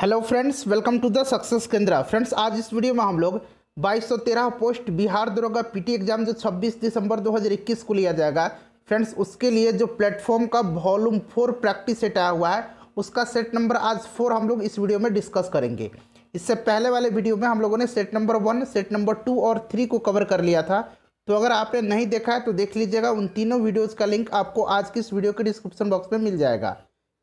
hello friends welcome to the success Kendra friends आज इस video में हम लोग 2213 पोस्ट बिहार दरोगा पीटी एग्जाम जो 26 दिसंबर 2021 को लिया जाएगा फ्रेंड्स उसके लिए जो प्लेटफॉर्म का वॉल्यूम फोर प्रैक्टिस सेट आया हुआ है उसका सेट नंबर आज फोर हम लोग इस वीडियो में डिस्कस करेंगे इससे पहले वाले वीडियो में हम लोगों ने set number one set number two और थ्री को कवर कर लिया था तो अगर आपने नहीं देखा है तो देख लीजिएगा उन तीनों वीडियोज़ का लिंक आपको आज की इस वीडियो के डिस्क्रिप्शन बॉक्स में मिल जाएगा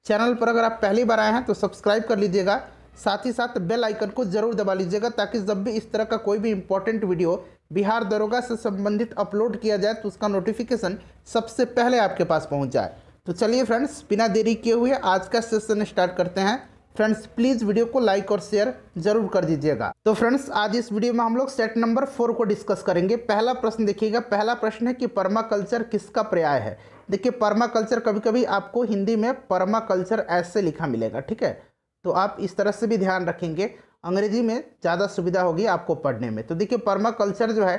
चैनल पर अगर आप पहली बार आए हैं तो सब्सक्राइब कर लीजिएगा साथ ही साथ बेल आइकन को ज़रूर दबा लीजिएगा ताकि जब भी इस तरह का कोई भी इंपॉर्टेंट वीडियो बिहार दरोगा से संबंधित अपलोड किया जाए तो उसका नोटिफिकेशन सबसे पहले आपके पास पहुंच जाए तो चलिए फ्रेंड्स बिना देरी किए हुए आज का सेशन स्टार्ट करते हैं फ्रेंड्स प्लीज़ वीडियो को लाइक और शेयर जरूर कर दीजिएगा तो फ्रेंड्स आज इस वीडियो में हम लोग सेट नंबर फोर को डिस्कस करेंगे पहला प्रश्न देखिएगा पहला प्रश्न है कि परमाकल्चर किसका पर्याय है देखिए परमाकल्चर कभी कभी आपको हिंदी में परमाकल्चर ऐसे लिखा मिलेगा ठीक है तो आप इस तरह से भी ध्यान रखेंगे अंग्रेजी में ज़्यादा सुविधा होगी आपको पढ़ने में तो देखिए परमाकल्चर जो है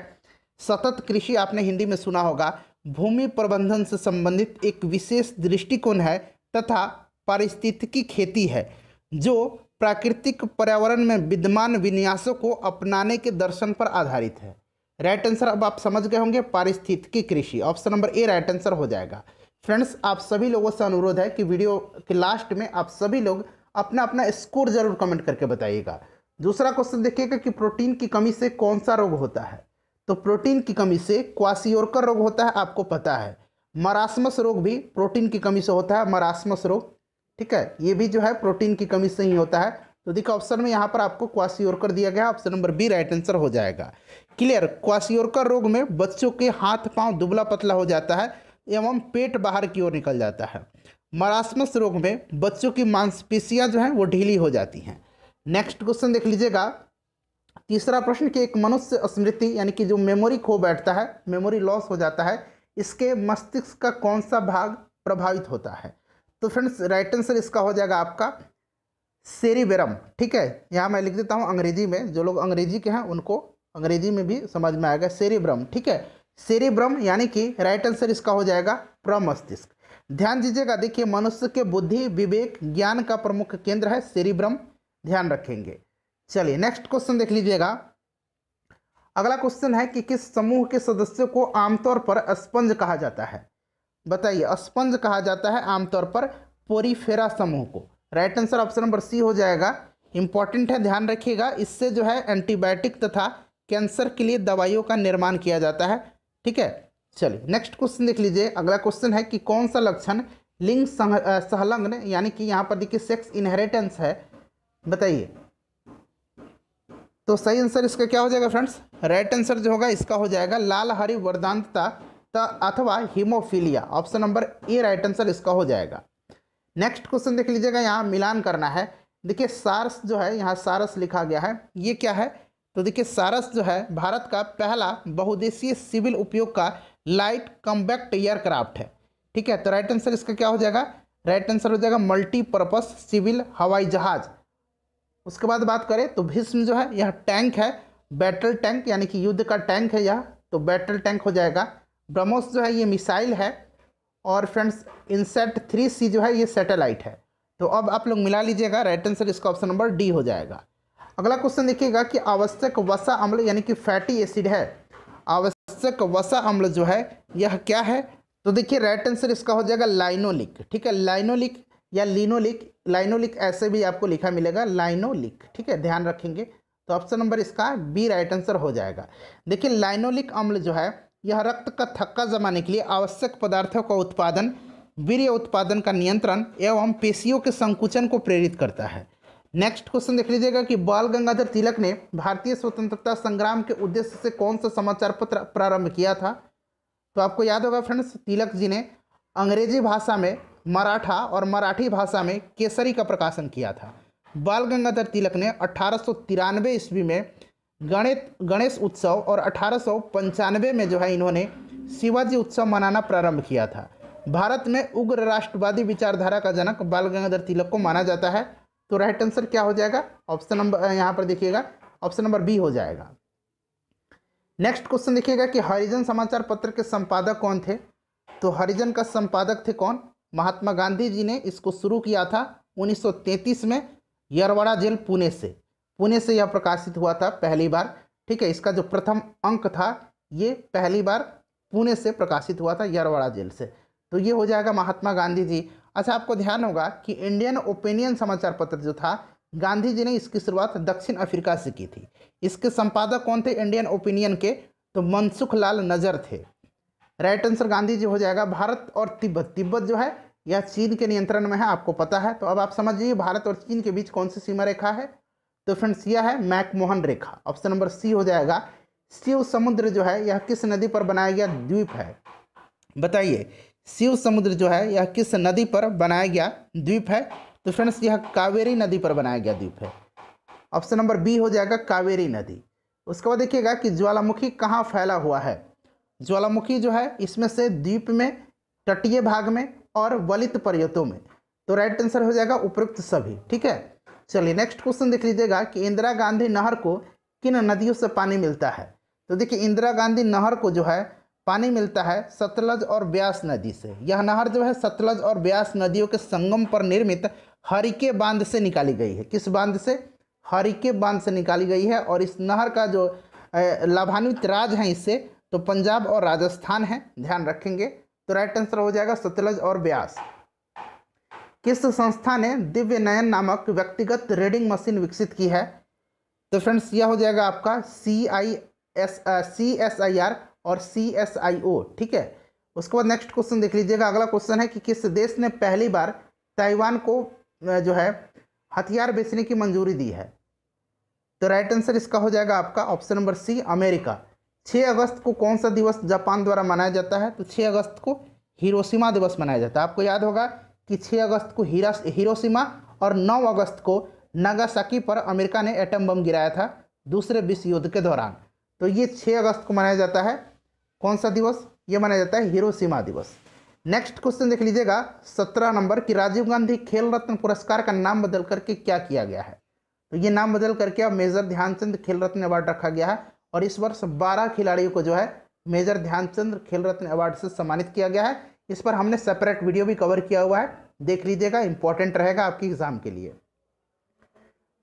सतत कृषि आपने हिंदी में सुना होगा भूमि प्रबंधन से संबंधित एक विशेष दृष्टिकोण है तथा पारिस्थितिकी खेती है जो प्राकृतिक पर्यावरण में विद्यमान विन्यासों को अपनाने के दर्शन पर आधारित है राइट आंसर अब आप समझ गए होंगे पारिस्थितिकी कृषि option number A right answer हो जाएगा फ्रेंड्स आप सभी लोगों से अनुरोध है कि वीडियो के लास्ट में आप सभी लोग अपना अपना स्कोर जरूर कमेंट करके बताइएगा दूसरा क्वेश्चन देखिएगा कि प्रोटीन की कमी से कौन सा रोग होता है तो प्रोटीन की कमी से क्वासियोरकर रोग होता है आपको पता है मरासमस रोग भी प्रोटीन की कमी से होता है मरासमस रोग ठीक है ये भी जो है प्रोटीन की कमी से ही होता है तो देखो ऑप्शन में यहाँ पर आपको क्वासियोरकर दिया गया option number B right answer हो जाएगा क्लियर क्वासियोरकर रोग में बच्चों के हाथ पांव दुबला पतला हो जाता है एवं पेट बाहर की ओर निकल जाता है मरासमस रोग में बच्चों की मांसपेशियाँ जो हैं वो ढीली हो जाती हैं नेक्स्ट क्वेश्चन देख लीजिएगा तीसरा प्रश्न कि एक मनुष्य स्मृति यानी कि जो मेमोरी खो बैठता है मेमोरी लॉस हो जाता है इसके मस्तिष्क का कौन सा भाग प्रभावित होता है तो फ्रेंड्स राइट आंसर इसका हो जाएगा आपका सेरिबेरम ठीक है यहाँ मैं लिख देता हूँ अंग्रेजी में जो लोग अंग्रेजी के हैं उनको अंग्रेजी में भी समझ में आएगा सेरीब्रम ठीक है सेरीब्रम यानी कि राइट आंसर इसका हो जाएगा प्रमस्तिष्क ध्यान दीजिएगा देखिए मनुष्य के बुद्धि विवेक ज्ञान का प्रमुख केंद्र है सेरीब्रम ध्यान रखेंगे चलिए नेक्स्ट क्वेश्चन देख लीजिएगा अगला क्वेश्चन है कि किस समूह के सदस्यों को आमतौर पर स्पंज कहा जाता है बताइए स्पंज कहा जाता है आमतौर पर पोरीफेरा समूह को right answer option number C हो जाएगा इंपॉर्टेंट है ध्यान रखिएगा इससे जो है एंटीबायोटिक तथा कैंसर के लिए दवाइयों का निर्माण किया जाता है ठीक है चलिए नेक्स्ट क्वेश्चन देख लीजिए अगला क्वेश्चन है कि कौन सा लक्षण लिंग सहलग्न यानी कि यहाँ पर देखिए सेक्स इनहेरिटेंस है बताइए तो सही आंसर इसका क्या हो जाएगा फ्रेंड्स राइट आंसर जो होगा इसका हो जाएगा लाल हरी वरदानता अथवा haemophilia option number A right answer इसका हो जाएगा नेक्स्ट क्वेश्चन देख लीजिएगा यहाँ मिलान करना है देखिए सारस जो है यहाँ सारस लिखा गया है ये क्या है तो देखिए सारस जो है भारत का पहला बहुदेशीय सिविल उपयोग का लाइट कम्बैक्ट एयरक्राफ्ट है ठीक है तो राइट आंसर इसका क्या हो जाएगा राइट आंसर हो जाएगा मल्टीपर्पज सिविल हवाई जहाज उसके बाद बात करें तो भीष्म जो है यह टैंक है बैटल टैंक यानी कि युद्ध का टैंक है यह तो बैटल टैंक हो जाएगा ब्रह्मोस जो है ये मिसाइल है और फ्रेंड्स इंसेट थ्री सी जो है ये सैटेलाइट है तो अब आप लोग मिला लीजिएगा राइट आंसर इसका ऑप्शन नंबर डी हो जाएगा अगला क्वेश्चन देखिएगा कि आवश्यक वसा अम्ल यानी कि फैटी एसिड है आवश्यक वसा अम्ल जो है यह क्या है तो देखिए राइट आंसर इसका हो जाएगा लाइनोलिक ठीक है लाइनोलिक या लिनोलिक लाइनोलिक ऐसे भी आपको लिखा मिलेगा लाइनोलिक ठीक है ध्यान रखेंगे तो ऑप्शन नंबर इसका बी राइट आंसर हो जाएगा देखिए लाइनोलिक अम्ल जो है यह रक्त का थक्का जमाने के लिए आवश्यक पदार्थों का उत्पादन वीर्य उत्पादन का नियंत्रण एवं पेशियों के संकुचन को प्रेरित करता है नेक्स्ट क्वेश्चन देख लीजिएगा कि बाल गंगाधर तिलक ने भारतीय स्वतंत्रता संग्राम के उद्देश्य से कौन सा समाचार पत्र प्रारंभ किया था तो आपको याद होगा फ्रेंड्स तिलक जी ने अंग्रेजी भाषा में मराठा और मराठी भाषा में केसरी का प्रकाशन किया था बाल गंगाधर तिलक ने अठारह ईस्वी में गणित गणेश उत्सव और अठारह में जो है इन्होंने शिवाजी उत्सव मनाना प्रारंभ किया था भारत में उग्र राष्ट्रवादी विचारधारा का जनक बाल गंगाधर तिलक को माना जाता है तो राइट आंसर क्या हो जाएगा ऑप्शन नंबर यहाँ पर देखिएगा ऑप्शन नंबर बी हो जाएगा नेक्स्ट क्वेश्चन देखिएगा कि हरिजन समाचार पत्र के संपादक कौन थे तो हरिजन का संपादक थे कौन महात्मा गांधी जी ने इसको शुरू किया था 1933 में यरवाड़ा जेल पुणे से पुणे से यह प्रकाशित हुआ था पहली बार ठीक है इसका जो प्रथम अंक था ये पहली बार पुणे से प्रकाशित हुआ था यरवाड़ा जेल से तो ये हो जाएगा महात्मा गांधी जी अच्छा आपको ध्यान होगा कि इंडियन ओपिनियन समाचार पत्र जो था गांधी जी ने इसकी शुरुआत दक्षिण अफ्रीका से की थी इसके संपादक कौन थे इंडियन ओपिनियन के तो मनसुख लाल नजर थे राइट आंसर गांधी जी हो जाएगा भारत और तिब्बत तिब्बत जो है यह चीन के नियंत्रण में है आपको पता है तो अब आप समझ लीजिए भारत और चीन के बीच कौन सी सीमा रेखा है तो फ्रेंड्स यह है मैकमोहन रेखा ऑप्शन नंबर सी हो जाएगा शिव समुद्र जो है यह किस नदी पर बनाया गया द्वीप है बताइए शिव समुद्र जो है यह किस नदी पर बनाया गया द्वीप है तो फ्रेंड्स यह कावेरी नदी पर बनाया गया द्वीप है ऑप्शन नंबर बी हो जाएगा कावेरी नदी उसके बाद देखिएगा कि ज्वालामुखी कहाँ फैला हुआ है ज्वालामुखी जो है इसमें से द्वीप में तटीय भाग में और वलित पर्यतों में तो राइट आंसर हो जाएगा उपयुक्त सभी ठीक है चलिए नेक्स्ट क्वेश्चन देख लीजिएगा कि इंदिरा गांधी नहर को किन नदियों से पानी मिलता है तो देखिए इंदिरा गांधी नहर को जो है पानी मिलता है सतलज और ब्यास नदी से यह नहर जो है सतलज और ब्यास नदियों के संगम पर निर्मित हरिके बांध से निकाली गई है किस बांध से हरिके बांध से निकाली गई है और इस नहर का जो लाभान्वित राज है इससे तो पंजाब और राजस्थान है ध्यान रखेंगे तो राइट आंसर हो जाएगा सतलज और ब्यास किस संस्था ने दिव्य नयन नामक व्यक्तिगत रीडिंग मशीन विकसित की है तो फ्रेंड्स यह हो जाएगा आपका C I S C S I R और सी एस आई ओ ठीक है उसके बाद नेक्स्ट क्वेश्चन देख लीजिएगा अगला क्वेश्चन है कि किस देश ने पहली बार ताइवान को जो है हथियार बेचने की मंजूरी दी है तो राइट आंसर इसका हो जाएगा आपका ऑप्शन नंबर सी अमेरिका 6 अगस्त को कौन सा दिवस जापान द्वारा मनाया जाता है तो 6 अगस्त को हिरोशिमा दिवस मनाया जाता है आपको याद होगा कि अगस्त को हिरोशिमा और 9 अगस्त को नागासाकी पर अमेरिका ने एटम बम गिराया था दूसरे विश्व युद्ध के दौरान तो ये 6 अगस्त को मनाया जाता है कौन सा दिवस ये मनाया जाता है हिरोशिमा दिवस नेक्स्ट क्वेश्चन देख लीजिएगा सत्रह नंबर कि राजीव गांधी खेल रत्न पुरस्कार का नाम बदल करके क्या किया गया है तो ये नाम बदल करके अब मेजर ध्यानचंद खेल रत्न अवार्ड रखा गया है और इस वर्ष बारह खिलाड़ियों को जो है मेजर ध्यानचंद खेल रत्न अवार्ड से सम्मानित किया गया है इस पर हमने सेपरेट वीडियो भी कवर किया हुआ है देख लीजिएगा इंपॉर्टेंट रहेगा आपकी एग्जाम के लिए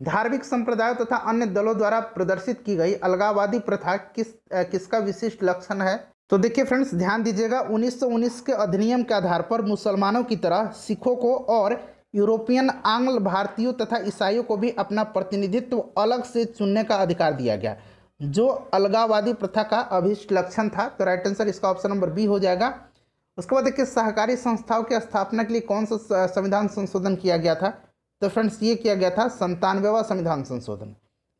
धार्मिक संप्रदायों तथा तो अन्य दलों द्वारा प्रदर्शित की गई अलगावादी प्रथा किस आ, किसका विशिष्ट लक्षण है तो देखिए फ्रेंड्स ध्यान दीजिएगा 1919 के अधिनियम के आधार पर मुसलमानों की तरह सिखों को और यूरोपियन आंग्ल भारतीयों तथा ईसाइयों को भी अपना प्रतिनिधित्व अलग से चुनने का अधिकार दिया गया जो अलगावादी प्रथा का अभिष्ट लक्षण था तो राइट आंसर इसका ऑप्शन नंबर बी हो जाएगा उसके बाद देखिए सहकारी संस्थाओं की स्थापना के लिए कौन सा संविधान संशोधन किया गया था तो फ्रेंड्स ये किया गया था संतानवेवा संविधान संशोधन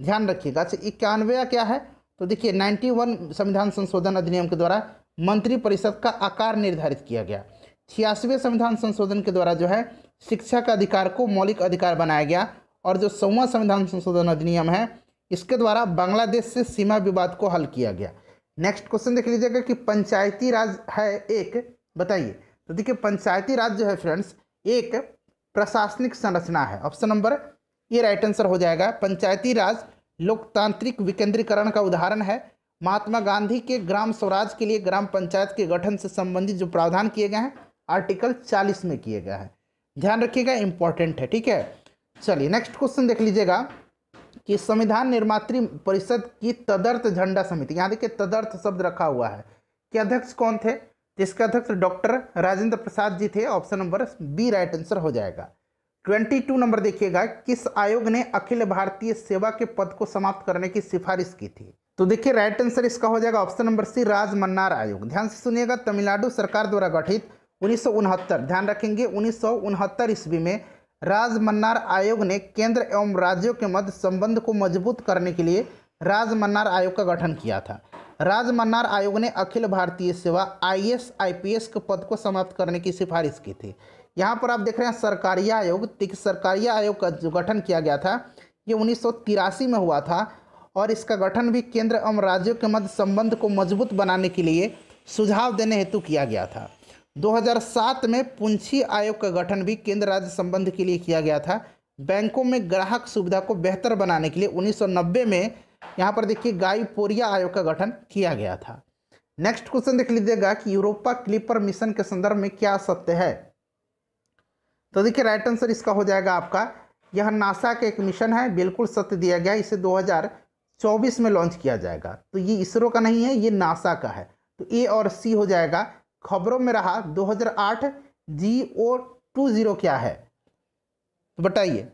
ध्यान रखिएगा अच्छा इक्यानवे क्या है तो देखिए नाइन्टी वन संविधान संशोधन अधिनियम के द्वारा मंत्रिपरिषद का आकार निर्धारित किया गया छियासवें संविधान संशोधन के द्वारा जो है शिक्षा का अधिकार को मौलिक अधिकार बनाया गया और जो सौवा संविधान संशोधन अधिनियम है इसके द्वारा बांग्लादेश से सीमा विवाद को हल किया गया नेक्स्ट क्वेश्चन देख लीजिएगा कि पंचायती राज है एक बताइए तो देखिए पंचायती राज जो है फ्रेंड्स एक प्रशासनिक संरचना है ऑप्शन नंबर ये राइट आंसर हो जाएगा पंचायती राज लोकतांत्रिक विकेंद्रीकरण का उदाहरण है महात्मा गांधी के ग्राम स्वराज के लिए ग्राम पंचायत के गठन से संबंधित जो प्रावधान किए गए हैं आर्टिकल 40 में किए गए हैं ध्यान रखिएगा इंपॉर्टेंट है ठीक है चलिए नेक्स्ट क्वेश्चन देख लीजिएगा कि संविधान निर्मात्री परिषद की तदर्थ झंडा समिति यहाँ देखिए तदर्थ शब्द रखा हुआ है कि अध्यक्ष कौन थे जिसका अध्यक्ष डॉक्टर राजेंद्र प्रसाद जी थे option number B right answer हो जाएगा ट्वेंटी टू नंबर देखिएगा किस आयोग ने अखिल भारतीय सेवा के पद को समाप्त करने की सिफारिश की थी तो देखिए राइट आंसर इसका हो जाएगा option number C Rajamannar आयोग ध्यान से सुनिएगा तमिलनाडु सरकार द्वारा गठित उन्नीस ध्यान रखेंगे उन्नीस ईस्वी में राज मन्नार आयोग ने केंद्र एवं राज्यों के मध्य संबंध को मजबूत करने के लिए राज मन्नार आयोग का गठन किया था राज मन्नार आयोग ने अखिल भारतीय सेवा आई एस के पद को समाप्त करने की सिफारिश की थी यहाँ पर आप देख रहे हैं सरकारी आयोग सरकारी आयोग का जो गठन किया गया था ये उन्नीस में हुआ था और इसका गठन भी केंद्र एवं राज्यों के मध्य संबंध को मजबूत बनाने के लिए सुझाव देने हेतु किया गया था 2007 में पुंछी आयोग का गठन भी केंद्र राज्य संबंध के लिए किया गया था बैंकों में ग्राहक सुविधा को बेहतर बनाने के लिए 1990 में यहाँ पर देखिए गाय आयोग का गठन किया गया था नेक्स्ट क्वेश्चन देख लीजिएगा कि यूरोपा क्लिपर मिशन के संदर्भ में क्या सत्य है तो देखिए राइट आंसर इसका हो जाएगा आपका यह नासा का एक मिशन है बिल्कुल सत्य दिया गया इसे 2024 में लॉन्च किया जाएगा तो ये इसरो का नहीं है ये नासा का है तो ए और सी हो जाएगा खबरों में रहा 2008 हज़ार ओ क्या है तो बताइए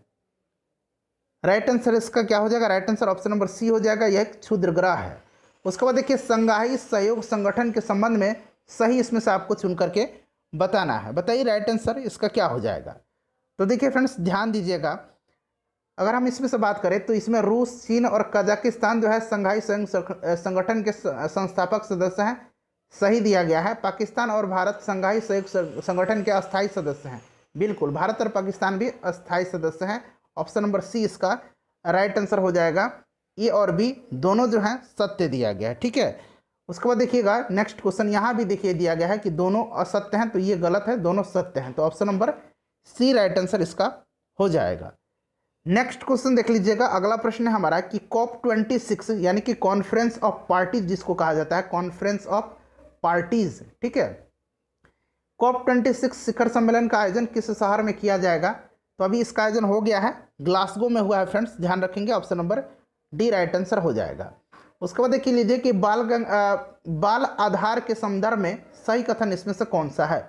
राइट आंसर इसका क्या हो जाएगा right answer option number C हो जाएगा यह क्षुद्र ग्रह है उसके बाद देखिए संघाई सहयोग संगठन के संबंध में सही इसमें से आपको चुन करके बताना है बताइए राइट आंसर इसका क्या हो जाएगा तो देखिए फ्रेंड्स ध्यान दीजिएगा अगर हम इसमें से बात करें तो इसमें रूस चीन और कजाकिस्तान जो है संघाई संगठन के संस्थापक सदस्य हैं सही दिया गया है पाकिस्तान और भारत संघाई सहयोग संगठन के अस्थायी सदस्य हैं बिल्कुल भारत और पाकिस्तान भी अस्थायी सदस्य हैं ऑप्शन नंबर सी इसका राइट आंसर हो जाएगा ए और बी दोनों जो हैं सत्य दिया गया है ठीक है उसके बाद देखिएगा नेक्स्ट क्वेश्चन यहाँ भी देखिए दिया गया है कि दोनों असत्य हैं तो ये गलत है दोनों सत्य हैं तो option number C right answer इसका हो जाएगा नेक्स्ट क्वेश्चन देख लीजिएगा अगला प्रश्न है हमारा कि कॉप ट्वेंटी सिक्स यानी कि कॉन्फ्रेंस ऑफ पार्टीज जिसको कहा जाता है कॉन्फ्रेंस ऑफ पार्टीज ठीक है कॉप ट्वेंटी सिक्स शिखर सम्मेलन का आयोजन किस शहर में किया जाएगा तो अभी इसका आयोजन हो गया है ग्लासगो में हुआ है फ्रेंड्स ध्यान रखेंगे option number D right answer हो जाएगा उसके बाद देख लीजिए कि बाल गंग आ, बाल आधार के संदर्भ में सही कथन इसमें से कौन सा है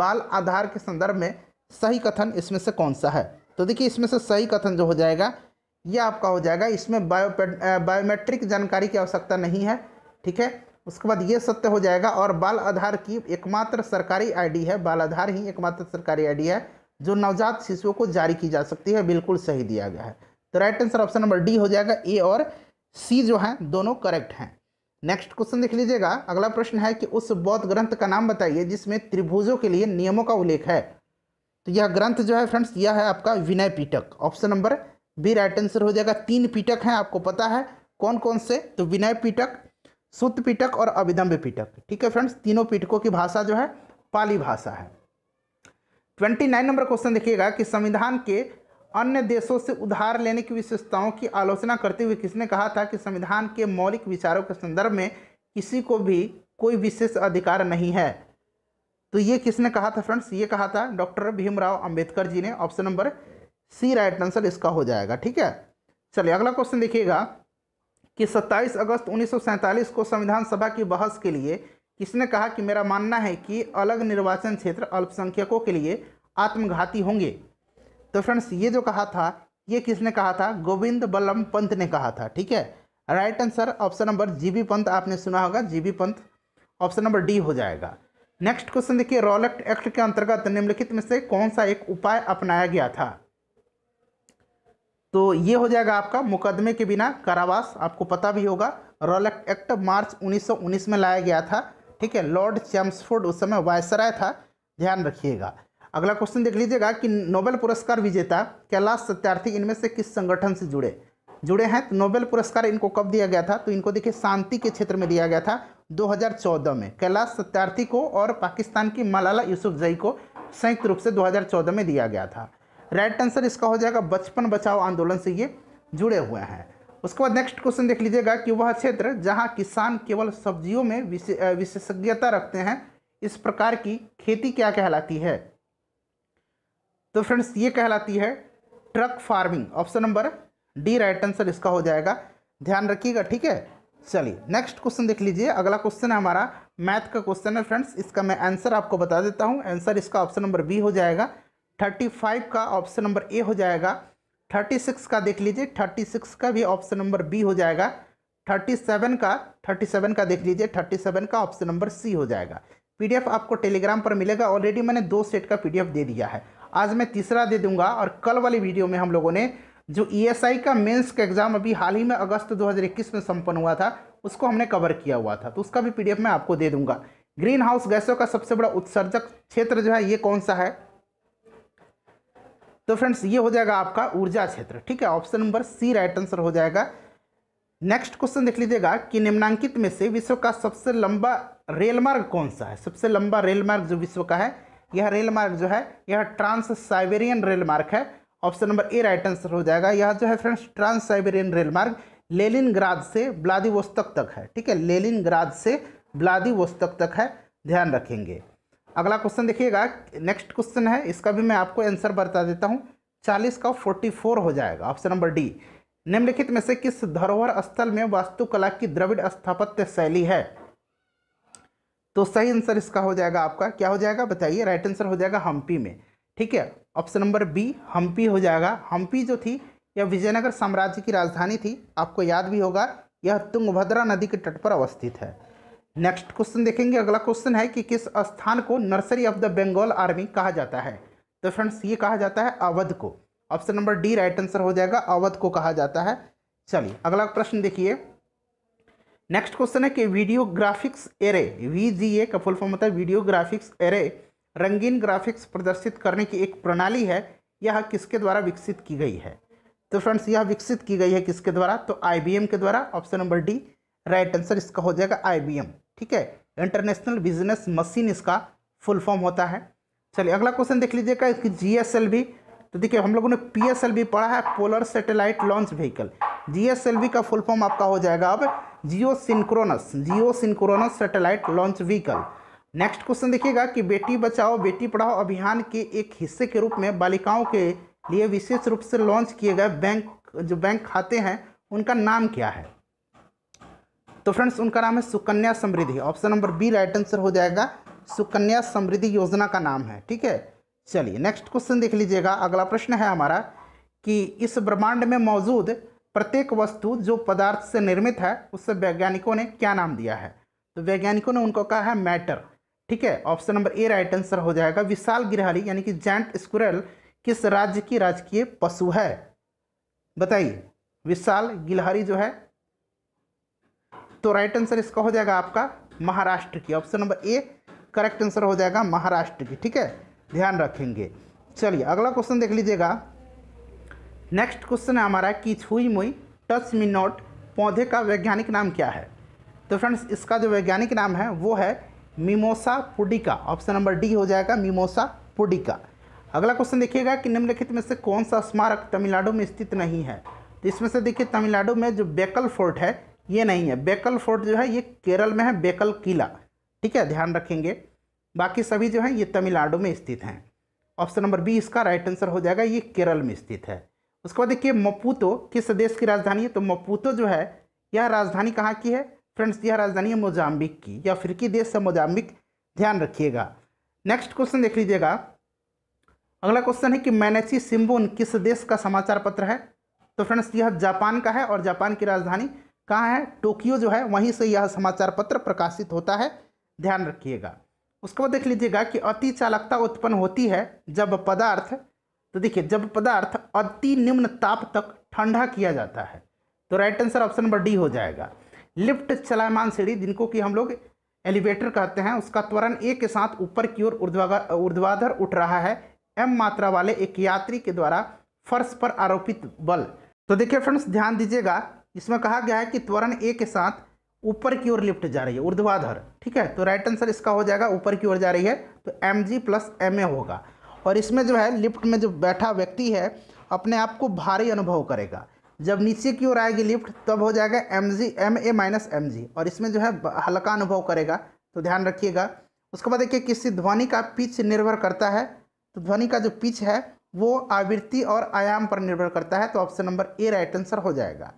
बाल आधार के संदर्भ में सही कथन इसमें से कौन सा है तो देखिए इसमें से सही कथन जो हो जाएगा ये आपका हो जाएगा इसमें बायो बायोमेट्रिक जानकारी की आवश्यकता नहीं है ठीक है उसके बाद ये सत्य हो जाएगा और बाल आधार की एकमात्र सरकारी आईडी है बाल आधार ही एकमात्र सरकारी आईडी है जो नवजात शिशुओं को जारी की जा सकती है बिल्कुल सही दिया गया है तो right answer option number D हो जाएगा ए और सी जो है दोनों करेक्ट हैं नेक्स्ट क्वेश्चन देख लीजिएगा अगला प्रश्न है कि उस बौद्ध ग्रंथ का नाम बताइए जिसमें त्रिभुजों के लिए नियमों का उल्लेख है तो यह ग्रंथ जो है फ्रेंड्स यह है आपका Vinaya Pitaka option number B right answer हो जाएगा तीन पीटक हैं आपको पता है कौन कौन से तो विनय पीटक सुत पीटक और अभिदम्ब पीटक ठीक है फ्रेंड्स तीनों पीटकों की भाषा जो है पाली भाषा है ट्वेंटी नाइन नंबर क्वेश्चन देखिएगा कि संविधान के अन्य देशों से उधार लेने की विशेषताओं की आलोचना करते हुए किसने कहा था कि संविधान के मौलिक विचारों के संदर्भ में किसी को भी कोई विशेष अधिकार नहीं है तो ये किसने कहा था फ्रेंड्स ये कहा था डॉक्टर भीमराव अंबेडकर जी ने option number C right answer इसका हो जाएगा ठीक है चलिए अगला क्वेश्चन देखिएगा कि 27 अगस्त उन्नीस को संविधान सभा की बहस के लिए किसने कहा कि मेरा मानना है कि अलग निर्वाचन क्षेत्र अल्पसंख्यकों के लिए आत्मघाती होंगे तो फ्रेंड्स ये जो कहा था ये किसने कहा था गोविंद बल्लम पंत ने कहा था ठीक है right answer option number G B Pant आपने सुना होगा G B Pant option number D हो जाएगा नेक्स्ट क्वेश्चन देखिए रॉलेक्ट एक्ट के अंतर्गत निम्नलिखित में से कौन सा एक उपाय अपनाया गया था तो ये हो जाएगा आपका मुकदमे के बिना कारावास आपको पता भी होगा रॉलेक्ट एक्ट मार्च उन्नीस में लाया गया था ठीक है लॉर्ड चैम्सफोर्ड उस समय वायसराय था ध्यान रखिएगा अगला क्वेश्चन देख लीजिएगा कि नोबेल पुरस्कार विजेता कैलाश सत्यार्थी इनमें से किस संगठन से जुड़े जुड़े हैं तो नोबेल पुरस्कार इनको कब दिया गया था तो इनको देखिए शांति के क्षेत्र में दिया गया था 2014 में कैलाश सत्यार्थी को और पाकिस्तान की मलाला यूसुफ जई को संयुक्त रूप से 2014 में दिया गया था राइट आंसर इसका हो जाएगा बचपन बचाओ आंदोलन से ये जुड़े हुए हैं उसके बाद नेक्स्ट क्वेश्चन देख लीजिएगा कि वह क्षेत्र जहाँ किसान केवल सब्जियों में विशेषज्ञता रखते हैं इस प्रकार की खेती क्या कहलाती है तो फ्रेंड्स ये कहलाती है truck farming option number D right answer इसका हो जाएगा ध्यान रखिएगा ठीक है चलिए नेक्स्ट क्वेश्चन देख लीजिए अगला क्वेश्चन है हमारा मैथ का क्वेश्चन है फ्रेंड्स इसका मैं आंसर आपको बता देता हूँ आंसर इसका ऑप्शन नंबर बी हो जाएगा थर्टी फाइव का ऑप्शन नंबर ए हो जाएगा थर्टी सिक्स का देख लीजिए थर्टी सिक्स का भी ऑप्शन नंबर बी हो जाएगा थर्टी सेवन का थर्टी सेवन का देख लीजिए थर्टी सेवन का ऑप्शन नंबर सी हो जाएगा पीडीएफ आपको टेलीग्राम पर मिलेगा ऑलरेडी मैंने दो सेट का पीडीएफ दे दिया है आज मैं तीसरा दे दूंगा और कल वाली वीडियो में हम लोगों ने जो ईएसआई e का मेंस का एग्ज़ाम अभी हाल ही में अगस्त 2021 में संपन्न हुआ था उसको हमने कवर किया हुआ था तो उसका भी पी मैं आपको दे दूंगा ग्रीन हाउस गैसों का सबसे बड़ा उत्सर्जक क्षेत्र जो है ये कौन सा है तो फ्रेंड्स ये हो जाएगा आपका ऊर्जा क्षेत्र ठीक है option number C right answer हो जाएगा नेक्स्ट क्वेश्चन देख लीजिएगा कि निम्नांकित में से विश्व का सबसे लंबा रेलमार्ग कौन सा है सबसे लंबा रेलमार्ग जो विश्व का है यह रेलमार्ग जो है यह ट्रांस साइबेरियन रेलमार्ग है option number A right answer हो जाएगा यह जो है फ्रेंड्स ट्रांस साइबेरियन रेलमार्ग लेलिनग्राद से ब्लादिवोस्तक तक है ठीक है लेलिनग्राद से ब्लादिवोस्तक तक है ध्यान रखेंगे अगला क्वेश्चन देखिएगा नेक्स्ट क्वेश्चन है इसका भी मैं आपको आंसर बता देता हूँ चालीस का फोर्टी फोर हो जाएगा ऑप्शन नंबर डी निम्नलिखित में से किस धरोहर स्थल में वास्तुकला की द्रविड़ स्थापत्य शैली है तो सही आंसर इसका हो जाएगा आपका क्या हो जाएगा बताइए राइट आंसर हो जाएगा हम्पी में ठीक है ऑप्शन नंबर बी हम्पी हो जाएगा हम्पी जो थी यह विजयनगर साम्राज्य की राजधानी थी आपको याद भी होगा यह तुंगभद्रा नदी के तट पर अवस्थित है नेक्स्ट क्वेश्चन देखेंगे अगला क्वेश्चन है कि किस स्थान को nursery of the Bengal army कहा जाता है तो फ्रेंड्स ये कहा जाता है अवध को option number D right answer हो जाएगा अवध को कहा जाता है चलिए अगला प्रश्न देखिए नेक्स्ट क्वेश्चन है कि वीडियोग्राफिक्स एरे वी जी ए का फुल फॉर्म होता है वीडियोग्राफिक्स एरे रंगीन ग्राफिक्स प्रदर्शित करने की एक प्रणाली है यह किसके द्वारा विकसित की गई है तो फ्रेंड्स यह विकसित की गई है किसके द्वारा तो आई के द्वारा option number D right answer इसका हो जाएगा आई ठीक है इंटरनेशनल बिजनेस मशीन इसका फुल फॉर्म होता है चलिए अगला क्वेश्चन देख लीजिएगा इसकी जी एस एल वी तो देखिए हम लोगों ने पी एस एल वी पढ़ा है polar satellite launch vehicle G S L V का फुल फॉर्म आपका हो जाएगा अब geosynchronous geosynchronous satellite launch vehicle next question देखिएगा कि बेटी बचाओ बेटी पढ़ाओ अभियान के एक हिस्से के रूप में बालिकाओं के लिए विशेष रूप से लॉन्च किए गए बैंक जो बैंक खाते हैं उनका नाम क्या है तो फ्रेंड्स उनका नाम है Sukanya Samriddhi option number B right answer हो जाएगा सुकन्या समृद्धि योजना का नाम है ठीक है चलिए नेक्स्ट क्वेश्चन देख लीजिएगा अगला प्रश्न है हमारा कि इस ब्रह्मांड में मौजूद प्रत्येक वस्तु जो पदार्थ से निर्मित है उससे वैज्ञानिकों ने क्या नाम दिया है तो वैज्ञानिकों ने उनको कहा है मैटर ठीक है option number A right answer हो जाएगा विशाल गिरहारी यानी कि जैंट स्क्रेल किस राज्य की राजकीय पशु है बताइए विशाल गिलहरी जो है तो राइट आंसर इसका हो जाएगा आपका महाराष्ट्र की option number A correct answer हो जाएगा महाराष्ट्र की ठीक है ध्यान रखेंगे चलिए अगला क्वेश्चन देख लीजिएगा नेक्स्ट क्वेश्चन है हमारा कि छुई मुई टच मी नॉट पौधे का वैज्ञानिक नाम क्या है तो फ्रेंड्स इसका जो वैज्ञानिक नाम है वो है mimosa pudica option number D हो जाएगा मीमोसा पुडिका अगला क्वेश्चन देखिएगा कि निम्नलिखित में से कौन सा स्मारक तमिलनाडु में स्थित नहीं है तो इसमें से देखिए तमिलनाडु में जो बेकल फोर्ट है ये नहीं है बेकल फोर्ट जो है ये केरल में है बेकल किला ठीक है ध्यान रखेंगे बाकी सभी जो हैं ये तमिलनाडु में स्थित हैं ऑप्शन नंबर बी इसका राइट आंसर हो जाएगा ये केरल में स्थित है उसके बाद देखिए मपूतो किस देश की राजधानी है तो मपूतो जो है यह राजधानी कहाँ की है फ्रेंड्स यह राजधानी है मोजाम्बिक की या अफ्रीकी देश है मोजाम्बिक ध्यान रखिएगा नेक्स्ट क्वेश्चन देख लीजिएगा अगला क्वेश्चन है कि मैनेची सिम्बोन किस देश का समाचार पत्र है तो फ्रेंड्स यह जापान का है और जापान की राजधानी कहाँ है टोक्यो जो है वहीं से यह समाचार पत्र प्रकाशित होता है ध्यान रखिएगा उसके बाद देख लीजिएगा कि अति चालकता उत्पन्न होती है जब पदार्थ तो देखिए जब पदार्थ अति निम्न ताप तक ठंडा किया जाता है तो right answer option number D हो जाएगा लिफ्ट चलायमान सीढ़ी जिनको कि हम लोग एलिवेटर कहते हैं उसका त्वरण ए के साथ ऊपर की ओर ऊर्ध्वाधर उठ रहा है एम मात्रा वाले एक यात्री के द्वारा फर्श पर आरोपित बल तो देखिए फ्रेंड्स ध्यान दीजिएगा इसमें कहा गया है कि त्वरण ए के साथ ऊपर की ओर लिफ्ट जा रही है ऊर्ध्वाधर ठीक है तो राइट आंसर इसका हो जाएगा ऊपर की ओर जा रही है तो M G plus M A होगा और इसमें जो है लिफ्ट में जो बैठा व्यक्ति है अपने आप को भारी अनुभव करेगा जब नीचे की ओर आएगी लिफ्ट तब हो जाएगा M G M A minus M G और इसमें जो है हल्का अनुभव करेगा तो ध्यान रखिएगा उसके बाद देखिए किसी ध्वनि का पिच निर्भर करता है तो ध्वनि का जो पिच है वो आवृत्ति और आयाम पर निर्भर करता है तो option number A right answer हो जाएगा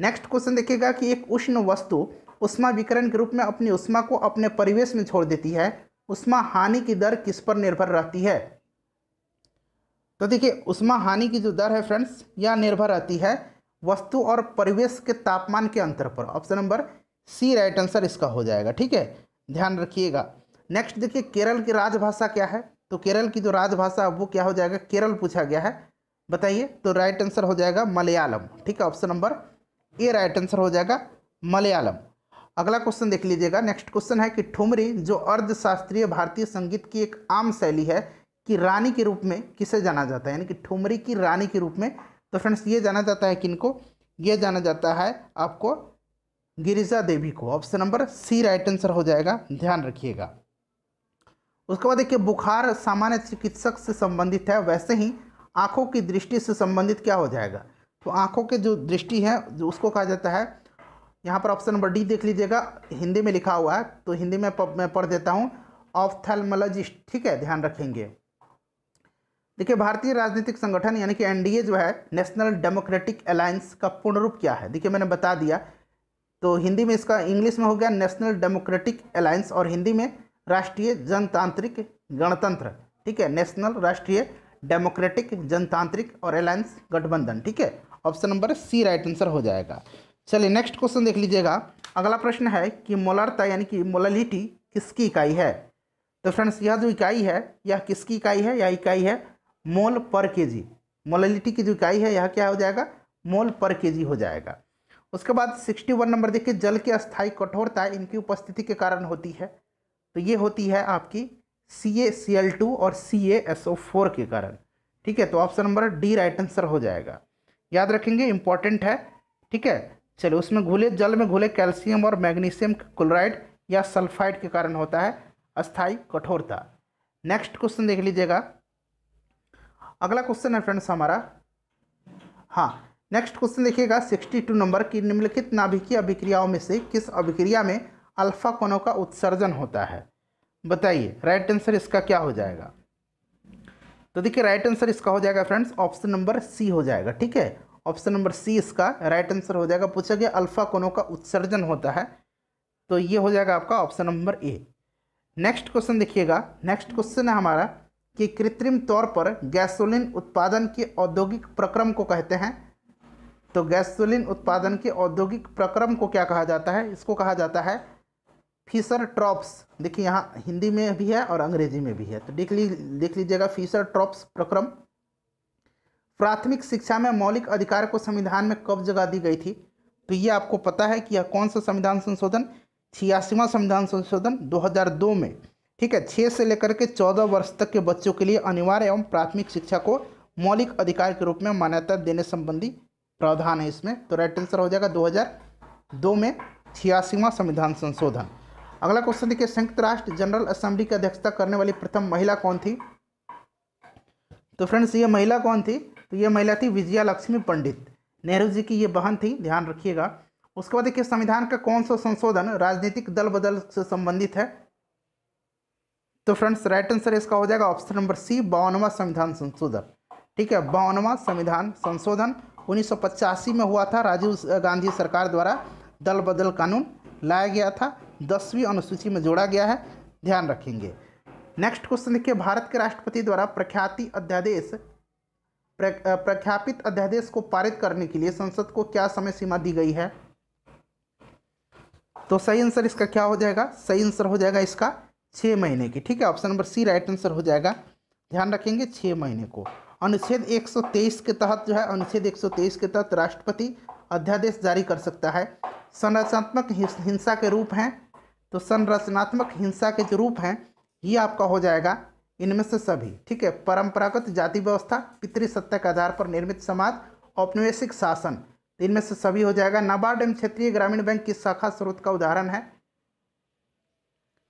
नेक्स्ट क्वेश्चन देखिएगा कि एक उष्ण वस्तु उष्मा विकरण के रूप में अपनी उष्मा को अपने परिवेश में छोड़ देती है उष्मा हानि की दर किस पर निर्भर रहती है तो देखिए उष्मा हानि की जो दर है फ्रेंड्स यह निर्भर रहती है वस्तु और परिवेश के तापमान के अंतर पर option number C right answer इसका हो जाएगा ठीक है ध्यान रखिएगा नेक्स्ट देखिए केरल की राजभाषा क्या है तो केरल की जो राजभाषा है वो क्या हो जाएगा केरल पूछा गया है बताइए तो राइट आंसर हो जाएगा मलयालम ठीक है ऑप्शन नंबर ये राइट आंसर हो जाएगा मलयालम अगला क्वेश्चन देख लीजिएगा नेक्स्ट क्वेश्चन है कि ठुमरी जो अर्धशास्त्रीय भारतीय संगीत की एक आम शैली है कि रानी के रूप में किसे जाना जाता है यानी कि ठुमरी की रानी के रूप में तो फ्रेंड्स ये जाना जाता है किनको ये जाना जाता है आपको गिरिजा देवी को option number C right answer हो जाएगा ध्यान रखिएगा उसके बाद देखिए बुखार सामान्य चिकित्सक से संबंधित है वैसे ही आंखों की दृष्टि से संबंधित क्या हो जाएगा तो आँखों के जो दृष्टि है उसको कहा जाता है यहाँ पर ऑप्शन नंबर डी देख लीजिएगा हिंदी में लिखा हुआ है तो हिंदी में मैं पढ़ देता हूँ ऑफ्थेलमोलॉजिस्ट ठीक है ध्यान रखेंगे देखिए भारतीय राजनीतिक संगठन यानी कि एनडीए जो है नेशनल डेमोक्रेटिक अलायंस का पूर्ण रूप क्या है देखिए मैंने बता दिया तो हिंदी में इसका इंग्लिश में हो गया नेशनल डेमोक्रेटिक अलायंस और हिंदी में राष्ट्रीय जनतांत्रिक गणतंत्र ठीक है नेशनल राष्ट्रीय डेमोक्रेटिक जनतांत्रिक और अलायंस गठबंधन ठीक है option number C right answer हो जाएगा चलिए नेक्स्ट क्वेश्चन देख लीजिएगा अगला प्रश्न है कि मोलरता यानी कि मोलालिटी किसकी इकाई है तो फ्रेंड्स यह जो इकाई है यह किसकी इकाई है यह इकाई है मोल पर के जी मोलालिटी की जो इकाई है यह क्या हो जाएगा मोल पर के जी हो जाएगा उसके बाद सिक्सटी वन नंबर देखिए जल की अस्थायी कठोरता इनकी उपस्थिति के कारण होती है तो ये होती है आपकी सी ए सी एल टू और सी ए एस ओ फोर के कारण ठीक है तो option number D right answer हो जाएगा याद रखेंगे इंपॉर्टेंट है ठीक है चलो उसमें घुले जल में घुले कैल्शियम और मैग्नीशियम क्लोराइड या सल्फाइड के कारण होता है अस्थाई कठोरता नेक्स्ट क्वेश्चन देख लीजिएगा अगला क्वेश्चन है फ्रेंड्स हमारा हाँ नेक्स्ट क्वेश्चन देखिएगा 62 नंबर की निम्नलिखित नाभिकीय अभिक्रियाओं में से किस अभिक्रिया में अल्फा कोनों का उत्सर्जन होता है बताइए राइट आंसर इसका क्या हो जाएगा तो देखिए राइट आंसर इसका हो जाएगा फ्रेंड्स ऑप्शन नंबर सी हो जाएगा ठीक है ऑप्शन नंबर सी इसका राइट आंसर हो जाएगा पूछा गया अल्फा कोनों का उत्सर्जन होता है तो ये हो जाएगा आपका option number A next question देखिएगा नेक्स्ट क्वेश्चन है हमारा कि कृत्रिम तौर पर गैसोलिन उत्पादन के औद्योगिक प्रक्रम को कहते हैं तो गैसोलिन उत्पादन के औद्योगिक प्रक्रम को क्या कहा जाता है इसको कहा जाता है फीसर ट्रॉप्स देखिए यहाँ हिंदी में भी है और अंग्रेजी में भी है तो देख ली देख लीजिएगा फीसर ट्रॉप्स प्रक्रम प्राथमिक शिक्षा में मौलिक अधिकार को संविधान में कब जगह दी गई थी तो ये आपको पता है कि यह कौन सा संविधान संशोधन छियासीवा संविधान संशोधन 2002 में ठीक है छः से लेकर के चौदह वर्ष तक के बच्चों के लिए अनिवार्य एवं प्राथमिक शिक्षा को मौलिक अधिकार के रूप में मान्यता देने संबंधी प्रावधान है इसमें तो राइट आंसर हो जाएगा दो में छियासीवा संविधान संशोधन अगला क्वेश्चन देखिए संयुक्त राष्ट्र जनरल असेंबली की अध्यक्षता करने वाली प्रथम महिला कौन थी तो फ्रेंड्स ये महिला कौन थी तो ये महिला थी विजया लक्ष्मी पंडित नेहरू जी की ये बहन थी ध्यान रखिएगा उसके बाद देखिए संविधान का कौन सा संशोधन राजनीतिक दल बदल से संबंधित है तो फ्रेंड्स राइट आंसर इसका हो जाएगा ऑप्शन नंबर सी बावनवा संविधान संशोधन ठीक है बावनवा संविधान संशोधन उन्नीस में हुआ था राजीव गांधी सरकार द्वारा दल बदल कानून लाया गया था दसवीं अनुसूची में जोड़ा गया है ध्यान रखेंगे नेक्स्ट क्वेश्चन देखिए भारत के राष्ट्रपति द्वारा प्रख्याति अध्यादेश प्रख्यापित अध्यादेश को पारित करने के लिए संसद को क्या समय सीमा दी गई है तो सही आंसर इसका क्या हो जाएगा सही आंसर हो जाएगा इसका छः महीने की ठीक है option number C right answer हो जाएगा ध्यान रखेंगे छः महीने को अनुच्छेद 123 के तहत जो है अनुच्छेद 123 के तहत राष्ट्रपति अध्यादेश जारी कर सकता है संरचनात्मक हिंसा के रूप हैं तो संरचनात्मक हिंसा के जो रूप हैं ये आपका हो जाएगा इनमें से सभी ठीक है परंपरागत जाति व्यवस्था पितृसत्ता के आधार पर निर्मित समाज औपनिवेशिक शासन तो इनमें से सभी हो जाएगा नाबार्ड एवं क्षेत्रीय ग्रामीण बैंक की शाखा स्रोत का उदाहरण है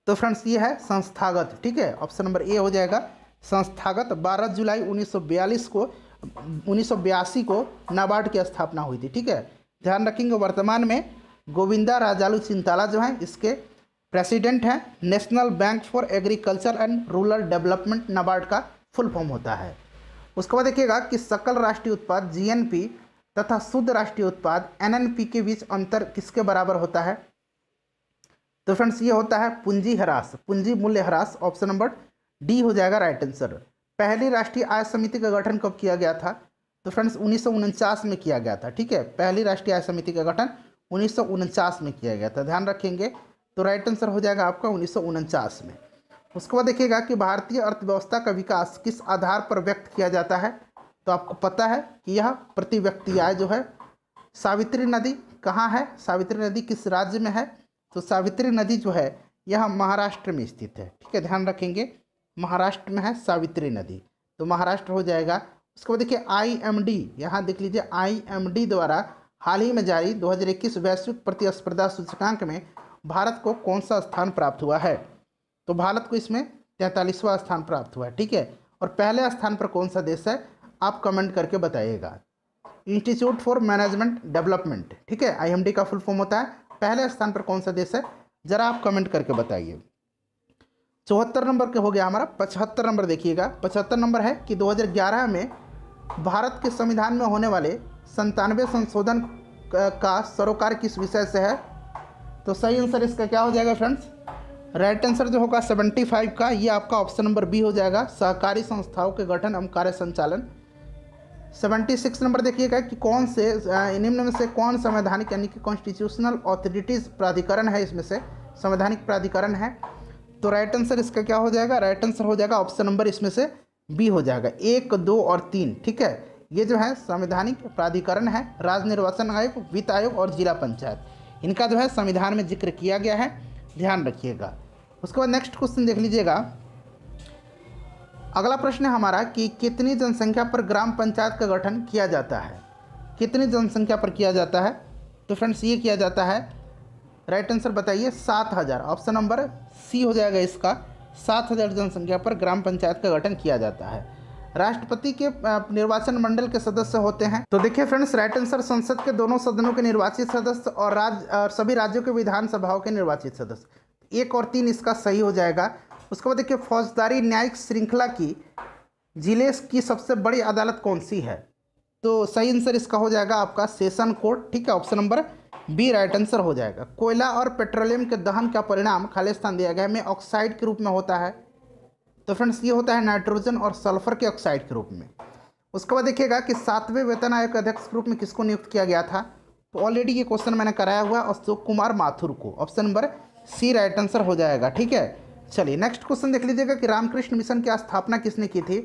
तो फ्रेंड्स ये है संस्थागत ठीक है ऑप्शन नंबर ए हो जाएगा संस्थागत 12 जुलाई 1942 को उन्नीस को नाबार्ड की स्थापना हुई थी ठीक है ध्यान रखेंगे वर्तमान में गोविंदा राजालू चिंताला जो हैं इसके प्रेसिडेंट है national bank for agriculture and rural development NABARD का फुल फॉर्म होता है उसके बाद देखिएगा कि सकल राष्ट्रीय उत्पाद जीएनपी तथा शुद्ध राष्ट्रीय उत्पाद एनएनपी के बीच अंतर किसके बराबर होता है तो फ्रेंड्स ये होता है पूंजी ह्रास पूंजी मूल्य ह्रास ऑप्शन नंबर डी हो जाएगा राइट आंसर पहली राष्ट्रीय आय समिति का गठन कब किया गया था तो फ्रेंड्स उन्नीस में किया गया था ठीक है पहली राष्ट्रीय आय समिति का गठन उन्नीस में किया गया था ध्यान रखेंगे तो राइट आंसर हो जाएगा आपका उन्नीस में उसके बाद देखिएगा कि भारतीय अर्थव्यवस्था का विकास किस आधार पर व्यक्त किया जाता है तो आपको पता है कि यह प्रति व्यक्ति आय जो है सावित्री नदी कहाँ है सावित्री नदी किस राज्य में है तो सावित्री नदी जो है यह महाराष्ट्र में स्थित है ठीक है ध्यान रखेंगे महाराष्ट्र में है सावित्री नदी तो महाराष्ट्र हो जाएगा उसके बाद देखिए आई एम डी यहाँ देख लीजिए आई एम डी द्वारा हाल ही में जारी 2021 वैश्विक प्रतिस्पर्धा सूचकांक में भारत को कौन सा स्थान प्राप्त हुआ है तो भारत को इसमें तैंतालीसवां स्थान प्राप्त हुआ है ठीक है और पहले स्थान पर कौन सा देश है आप कमेंट करके बताइएगा इंस्टीट्यूट फॉर मैनेजमेंट डेवलपमेंट ठीक है आईएमडी का फुल फॉर्म होता है पहले स्थान पर कौन सा देश है ज़रा आप कमेंट करके बताइए चौहत्तर नंबर के हो गया हमारा पचहत्तर नंबर देखिएगा पचहत्तर नंबर है कि 2011 में भारत के संविधान में होने वाले संतानवे संशोधन का सरोकार किस विषय से है तो सही आंसर इसका क्या हो जाएगा फ्रेंड्स राइट आंसर जो होगा 75 का ये आपका ऑप्शन नंबर बी हो जाएगा सहकारी संस्थाओं के गठन एवं कार्य संचालन 76 नंबर देखिएगा कि कौन से निम्न में से कौन संवैधानिक यानी कि कॉन्स्टिट्यूशनल ऑथोरिटीज प्राधिकरण है इसमें से संवैधानिक प्राधिकरण है तो राइट आंसर इसका क्या हो जाएगा राइट आंसर हो जाएगा ऑप्शन नंबर इसमें से बी हो जाएगा एक दो और तीन ठीक है ये जो है संवैधानिक प्राधिकरण है राज्य निर्वाचन आयोग वित्त आयोग और जिला पंचायत इनका जो है संविधान में जिक्र किया गया है ध्यान रखिएगा उसके बाद नेक्स्ट क्वेश्चन देख लीजिएगा अगला प्रश्न है हमारा कि कितनी जनसंख्या पर ग्राम पंचायत का गठन किया जाता है कितनी जनसंख्या पर किया जाता है तो फ्रेंड्स ये किया जाता है राइट आंसर बताइए सात हज़ार ऑप्शन नंबर सी हो जाएगा इसका सात हज़ार जनसंख्या पर ग्राम पंचायत का गठन किया जाता है राष्ट्रपति के निर्वाचन मंडल के सदस्य होते हैं तो देखिए फ्रेंड्स राइट आंसर संसद के दोनों सदनों के निर्वाचित सदस्य और राज्य और सभी राज्यों के विधानसभाओं के निर्वाचित सदस्य एक और तीन इसका सही हो जाएगा उसके बाद देखिए फौजदारी न्यायिक श्रृंखला की जिले की सबसे बड़ी अदालत कौन सी है तो सही आंसर इसका हो जाएगा आपका सेशन कोर्ट ठीक है option number B right answer हो जाएगा कोयला और पेट्रोलियम के दहन का परिणाम खालिस्तान दिया गया में ऑक्साइड के रूप में होता है तो फ्रेंड्स ये होता है नाइट्रोजन और सल्फर के ऑक्साइड के रूप में उसके बाद देखिएगा कि सातवें वेतन आयोग अध्यक्ष के रूप में किसको नियुक्त किया गया था तो ऑलरेडी ये क्वेश्चन मैंने कराया हुआ अशोक कुमार माथुर को option number C right answer हो जाएगा ठीक है चलिए नेक्स्ट क्वेश्चन देख लीजिएगा कि रामकृष्ण मिशन की स्थापना किसने की थी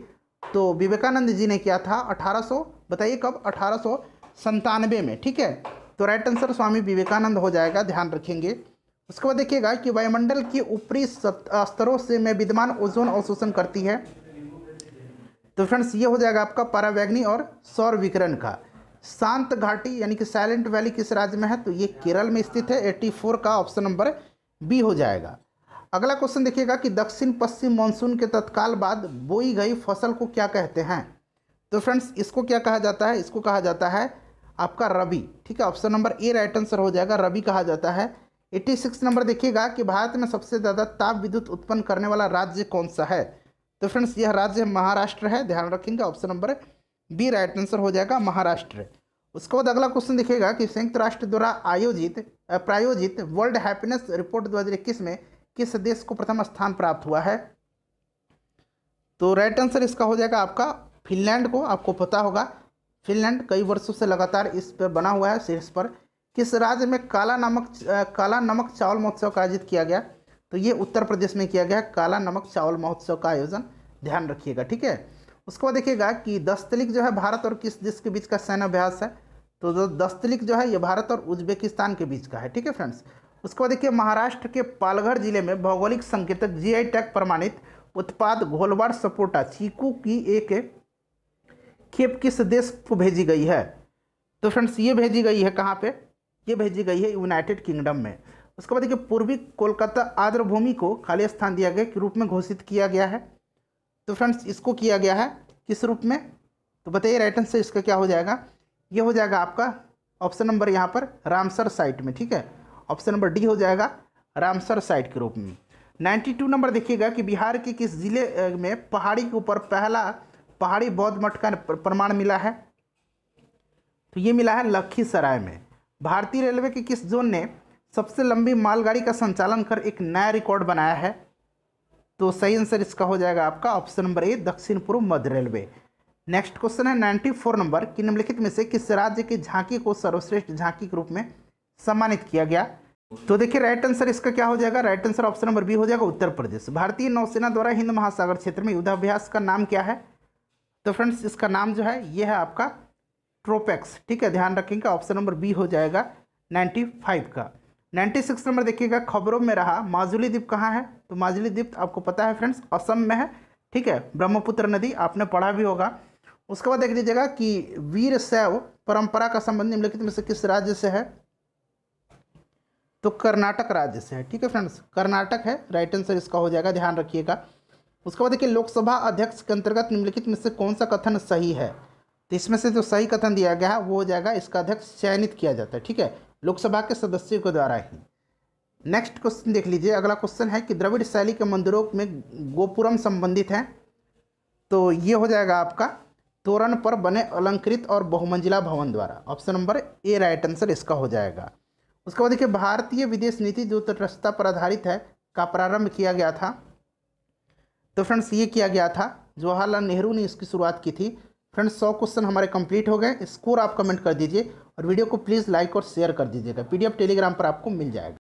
तो विवेकानंद जी ने किया था 1800 बताइए कब अठारह में ठीक है तो राइट आंसर स्वामी विवेकानंद हो जाएगा ध्यान रखेंगे उसके बाद देखिएगा कि वायुमंडल की ऊपरी स्तरों से में विद्यमान ओजोन अवशोषण करती है तो फ्रेंड्स ये हो जाएगा आपका परावैग्नि और सौर विकिरण का शांत घाटी यानी कि साइलेंट वैली किस राज्य में है तो ये केरल में स्थित है 84 का ऑप्शन नंबर बी हो जाएगा अगला क्वेश्चन देखिएगा कि दक्षिण पश्चिम मानसून के तत्काल बाद बोई गई फसल को क्या कहते हैं तो फ्रेंड्स इसको क्या कहा जाता है इसको कहा जाता है आपका रबी ठीक है option number A right answer हो जाएगा रबी कहा जाता है एट्टी सिक्स नंबर देखिएगा कि भारत में सबसे ज़्यादा ताप विद्युत उत्पन्न करने वाला राज्य कौन सा है तो फ्रेंड्स यह राज्य महाराष्ट्र है ध्यान रखेंगे option number B right answer हो जाएगा महाराष्ट्र उसके बाद अगला क्वेश्चन देखिएगा कि संयुक्त राष्ट्र द्वारा आयोजित प्रायोजित वर्ल्ड हैप्पीनेस रिपोर्ट दो में किस देश को प्रथम स्थान प्राप्त हुआ है तो राइट आंसर इसका हो जाएगा आपका फिनलैंड को आपको पता होगा फिनलैंड कई वर्षों से लगातार इस पर बना हुआ है शीर्ष पर किस राज्य में काला नमक काला नमक चावल महोत्सव का आयोजित किया गया तो ये उत्तर प्रदेश में किया गया काला नमक चावल महोत्सव का आयोजन ध्यान रखिएगा ठीक है उसके बाद देखिएगा कि दस्तलिक जो है भारत और किस देश के बीच का सैन्य अभ्यास है तो जो दस्तलिक जो है ये भारत और उज्बेकिस्तान के बीच का है ठीक है फ्रेंड्स उसके बाद देखिए महाराष्ट्र के पालघर जिले में भौगोलिक संकेतक आई टैग प्रमाणित उत्पाद घोलवाड़ सपोटा चीकू की एक खेप किस देश को भेजी गई है तो फ्रेंड्स ये भेजी गई है कहाँ पे ये भेजी गई है यूनाइटेड किंगडम में उसके बाद देखिए पूर्वी कोलकाता आर्द्र भूमि को खाली स्थान दिया गया के रूप में घोषित किया गया है तो फ्रेंड्स इसको किया गया है किस रूप में तो बताइए राइट आंसर इसका क्या हो जाएगा ये हो जाएगा आपका ऑप्शन नंबर यहाँ पर रामसर साइट में ठीक है ऑप्शन नंबर डी हो जाएगा रामसर साइट के रूप में टू नंबर देखिएगा कि बिहार के किस जिले में पहाड़ी के ऊपर पहला पहाड़ी बौद्ध मठ का प्रमाण मिला है तो ये मिला है लखीसराय में भारतीय रेलवे के किस जोन ने सबसे लंबी मालगाड़ी का संचालन कर एक नया रिकॉर्ड बनाया है तो सही आंसर इसका हो जाएगा आपका ऑप्शन नंबर ए दक्षिण पूर्व मध्य रेलवे नेक्स्ट क्वेश्चन है नाइन्टी फोर नंबर कि निम्नलिखित में से किस राज्य की झांकी को सर्वश्रेष्ठ झांकी के रूप में सम्मानित किया गया तो देखिए राइट आंसर इसका क्या हो जाएगा right answer option number B हो जाएगा उत्तर प्रदेश भारतीय नौसेना द्वारा हिंद महासागर क्षेत्र में युद्धाभ्यास का नाम क्या है तो फ्रेंड्स इसका नाम जो है ये है आपका ट्रोपेक्स ठीक है ध्यान रखेंगे ऑप्शन नंबर बी हो जाएगा नाइन्टी फाइव का नाइन्टी सिक्स नंबर देखिएगा खबरों में रहा माजुली द्वीप कहाँ है तो माजुली द्वीप आपको पता है फ्रेंड्स असम में है ठीक है ब्रह्मपुत्र नदी आपने पढ़ा भी होगा उसके बाद देख लीजिएगा कि वीर शैव परंपरा का संबंध निम्नलिखित में से किस राज्य से है तो कर्नाटक राज्य से है ठीक है फ्रेंड्स कर्नाटक है राइट आंसर इसका हो जाएगा ध्यान रखिएगा उसके बाद देखिए लोकसभा अध्यक्ष के अंतर्गत निम्नलिखित में से कौन सा कथन सही है तो इसमें से जो सही कथन दिया गया है वो हो जाएगा इसका अध्यक्ष चयनित किया जाता है ठीक है लोकसभा के सदस्यों के द्वारा ही नेक्स्ट क्वेश्चन देख लीजिए अगला क्वेश्चन है कि द्रविड़ शैली के मंदिरों में गोपुरम संबंधित है तो ये हो जाएगा आपका तोरण पर बने अलंकृत और बहुमंजिला भवन द्वारा option number A right answer इसका हो जाएगा उसके बाद देखिए भारतीय विदेश नीति जो तटस्थता पर आधारित है का प्रारंभ किया गया था तो फ्रेंड्स ये किया गया था जवाहरलाल नेहरू ने इसकी शुरुआत की थी फ्रेंड्स सौ क्वेश्चन हमारे कंप्लीट हो गए स्कोर आप कमेंट कर दीजिए और वीडियो को प्लीज़ लाइक और शेयर कर दीजिएगा पीडीएफ टेलीग्राम पर आपको मिल जाएगा